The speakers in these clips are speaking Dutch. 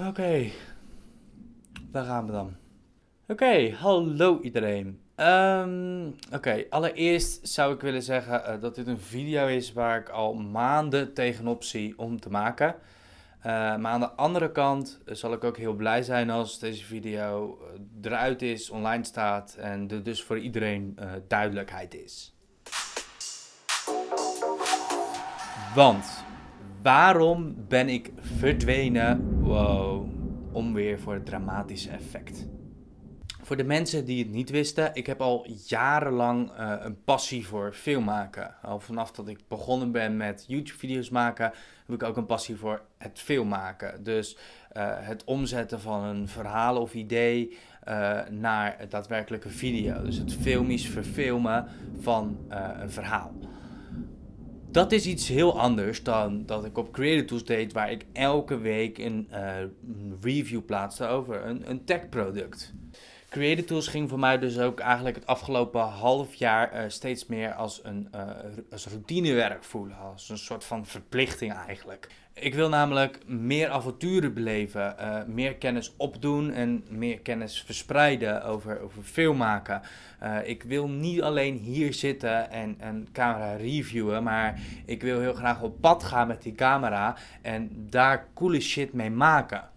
Oké. Waar gaan we dan? Oké, hallo iedereen. Ehm, oké, allereerst zou ik willen zeggen eh, dat dit een video is waar ik al maanden tegenop zie om te maken. Eh, maar aan de andere kant eh, zal ik ook heel blij zijn als deze video eruit is, online staat en er dus voor iedereen duidelijkheid is. Want waarom ben ik verdwenen Wow, onweer voor het dramatische effect. Voor de mensen die het niet wisten, ik heb al jarenlang eh, een passie voor filmmaken. Al vanaf dat ik begonnen ben met YouTube-video's maken, heb ik ook een passie voor het filmmaken. Dus eh, het omzetten van een verhaal of idee eh, naar het daadwerkelijke video. Dus het filmisch verfilmen van een verhaal dat is iets heel anders dan dat ik op Creative Tools deed, waar ik elke week een eh, review plaats over een, een tech product. Creative Tools ging voor mij dus ook eigenlijk het afgelopen half jaar eh, steeds meer als een eh, als routinewerk voelen. Als een soort van verplichting eigenlijk. Ik wil namelijk meer avonturen beleven, eh, meer kennis opdoen en meer kennis verspreiden over, over filmmaken. ik wil niet alleen hier zitten en een camera reviewen, maar ik wil heel graag op pad gaan met die camera en daar coole shit mee maken.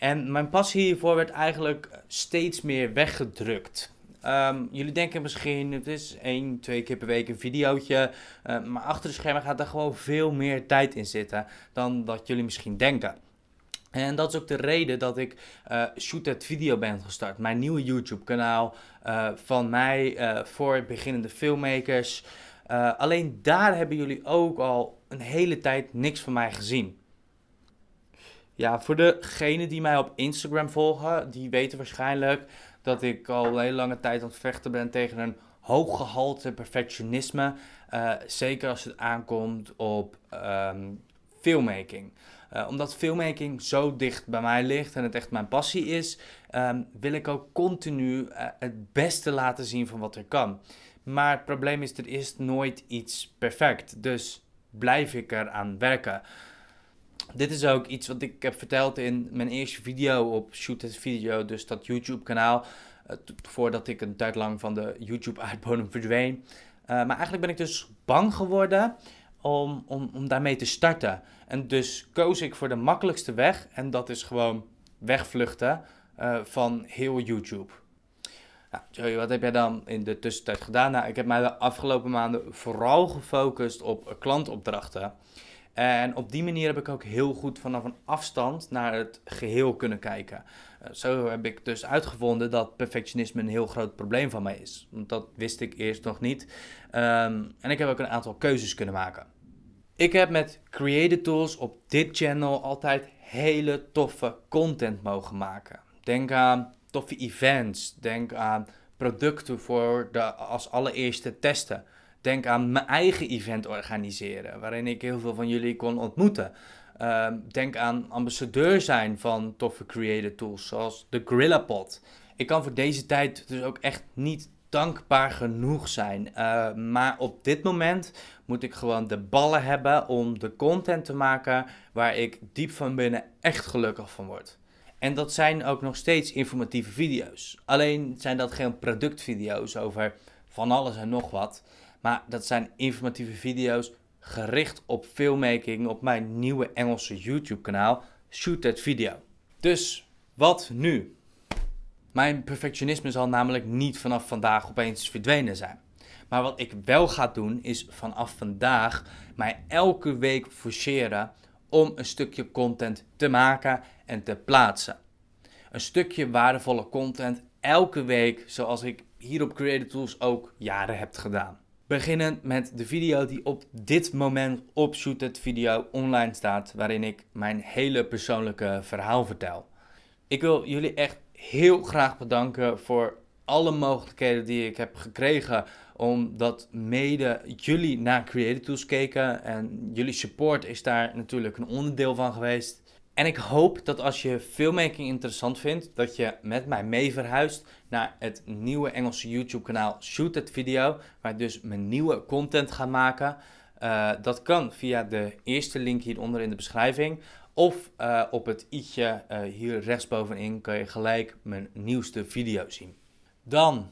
En mijn passie hiervoor werd eigenlijk steeds meer weggedrukt. Ehm, jullie denken misschien, het is één, twee keer per week een videootje. Eh, maar achter de schermen gaat er gewoon veel meer tijd in zitten dan dat jullie misschien denken. En dat is ook de reden dat ik uh, Shoot That Video ben gestart. Mijn nieuwe YouTube kanaal eh, van mij voor beginnende filmmakers. alleen daar hebben jullie ook al een hele tijd niks van mij gezien. Ja, voor degenen die mij op Instagram volgen, die weten waarschijnlijk dat ik al een hele lange tijd aan het vechten ben tegen een hoog gehalte perfectionisme. Eh, zeker als het aankomt op ehm, filmmaking. Eh, omdat filmmaking zo dicht bij mij ligt en het echt mijn passie is, ehm, wil ik ook continu eh, het beste laten zien van wat er kan. Maar het probleem is, er is nooit iets perfect. Dus blijf ik eraan werken. Dit is ook iets wat ik heb verteld in mijn eerste video op Shoot This Video, dus dat YouTube kanaal. Eh, voordat ik een tijd lang van de YouTube aardbodem verdween. Eh, maar eigenlijk ben ik dus bang geworden om, om, om daarmee te starten. En dus koos ik voor de makkelijkste weg en dat is gewoon wegvluchten eh, van heel YouTube. Nou, Joey, wat heb jij dan in de tussentijd gedaan? Nou, ik heb mij de afgelopen maanden vooral gefocust op klantopdrachten. En op die manier heb ik ook heel goed vanaf een afstand naar het geheel kunnen kijken. Eh, zo heb ik dus uitgevonden dat perfectionisme een heel groot probleem van mij is. Want dat wist ik eerst nog niet. Ehm, en ik heb ook een aantal keuzes kunnen maken. Ik heb met Creative Tools op dit channel altijd hele toffe content mogen maken. Denk aan toffe events. Denk aan producten voor de als allereerste testen. Denk aan mijn eigen event organiseren, waarin ik heel veel van jullie kon ontmoeten. Ehm, denk aan ambassadeur zijn van toffe creative tools, zoals de Grillapod. Ik kan voor deze tijd dus ook echt niet dankbaar genoeg zijn. Ehm, maar op dit moment moet ik gewoon de ballen hebben om de content te maken waar ik diep van binnen echt gelukkig van word. En dat zijn ook nog steeds informatieve video's. Alleen zijn dat geen productvideo's over van alles en nog wat. Maar dat zijn informatieve video's gericht op filmmaking op mijn nieuwe Engelse YouTube kanaal Shoot That Video. Dus wat nu? Mijn perfectionisme zal namelijk niet vanaf vandaag opeens verdwenen zijn. Maar wat ik wel ga doen is vanaf vandaag mij elke week forceren om een stukje content te maken en te plaatsen. Een stukje waardevolle content elke week, zoals ik hier op Creative Tools ook jaren heb gedaan. Beginnen met de video die op dit moment op Shooted Video online staat, waarin ik mijn hele persoonlijke verhaal vertel. Ik wil jullie echt heel graag bedanken voor alle mogelijkheden die ik heb gekregen, omdat mede jullie naar Creative Tools keken en jullie support is daar natuurlijk een onderdeel van geweest. En ik hoop dat als je filmmaking interessant vindt, dat je met mij mee verhuist naar het nieuwe Engelse YouTube kanaal Shoot That Video, waar ik dus mijn nieuwe content ga maken. Eh, dat kan via de eerste link hieronder in de beschrijving. Of eh, op het i'tje uh, hier rechtsbovenin kan je gelijk mijn nieuwste video zien. Dan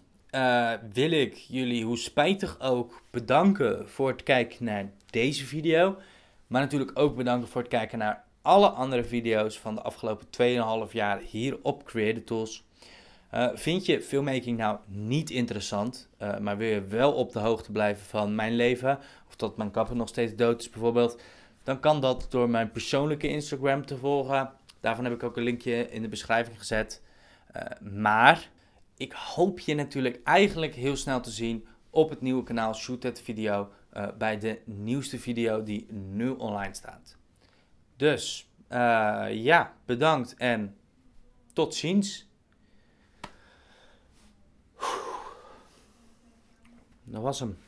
wil ik jullie, hoe spijtig ook, bedanken voor het kijken naar deze video. Maar natuurlijk ook bedanken voor het kijken naar alle andere video's van de afgelopen 2,5 jaar hier op Creator Tools. Eh, vind je filmmaking nou niet interessant, eh, maar wil je wel op de hoogte blijven van mijn leven, of dat mijn kapper nog steeds dood is bijvoorbeeld, dan kan dat door mijn persoonlijke Instagram te volgen. Daarvan heb ik ook een linkje in de beschrijving gezet. Eh, maar ik hoop je natuurlijk eigenlijk heel snel te zien op het nieuwe kanaal Shoot That Video bij de nieuwste video die nu online staat. Dus eh, ja, bedankt en tot ziens. Dat was hem.